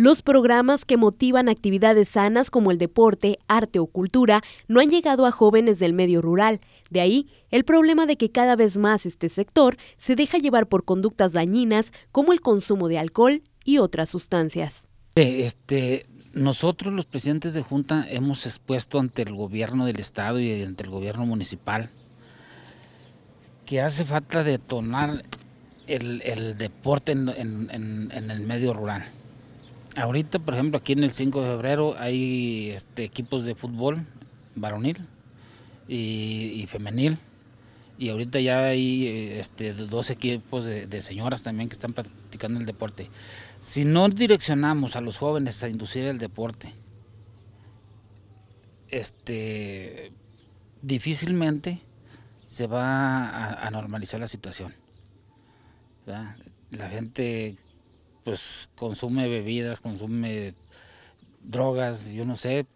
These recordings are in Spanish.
Los programas que motivan actividades sanas como el deporte, arte o cultura no han llegado a jóvenes del medio rural. De ahí el problema de que cada vez más este sector se deja llevar por conductas dañinas como el consumo de alcohol y otras sustancias. Eh, este, nosotros los presidentes de junta hemos expuesto ante el gobierno del estado y ante el gobierno municipal que hace falta detonar el, deporte en el medio rural. Ahorita, por ejemplo, aquí en el 5 de febrero hay este, equipos de fútbol varonil y, femenil. Y ahorita ya hay este, dos equipos de, señoras también que están practicando el deporte. Si no direccionamos a los jóvenes a inducir el deporte, este, difícilmente se va a, normalizar la situación. La gente pues consume bebidas, consume drogas, yo no sé,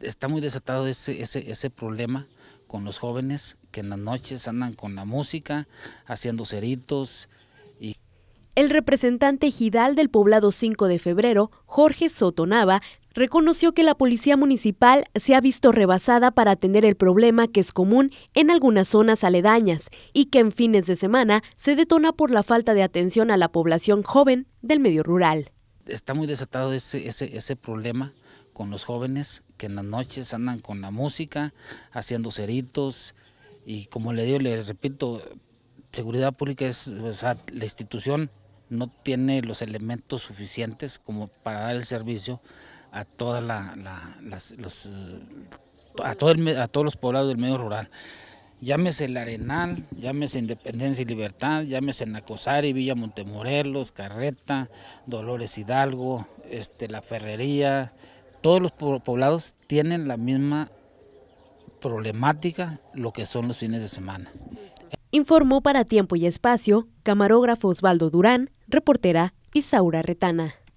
está muy desatado ese, problema con los jóvenes que en las noches andan con la música, haciendo ceritos. Y... El representante Gidal del poblado 5 de febrero, Jorge Sotonava, reconoció que la policía municipal se ha visto rebasada para atender el problema que es común en algunas zonas aledañas y que en fines de semana se detona por la falta de atención a la población joven del medio rural. Está muy desatado ese, problema con los jóvenes que en las noches andan con la música, haciendo ceritos y como le digo, le repito, seguridad pública es la institución no tiene los elementos suficientes como para dar el servicio a toda eh, a, todos los poblados del medio rural. Llámese el Arenal, llámese Independencia y Libertad, llámese Nacosari, Villa Montemorelos, Carreta, Dolores Hidalgo, este, La Ferrería, todos los poblados tienen la misma problemática lo que son los fines de semana. Informó para Tiempo y Espacio, camarógrafo Osvaldo Durán, Reportera Isaura Retana.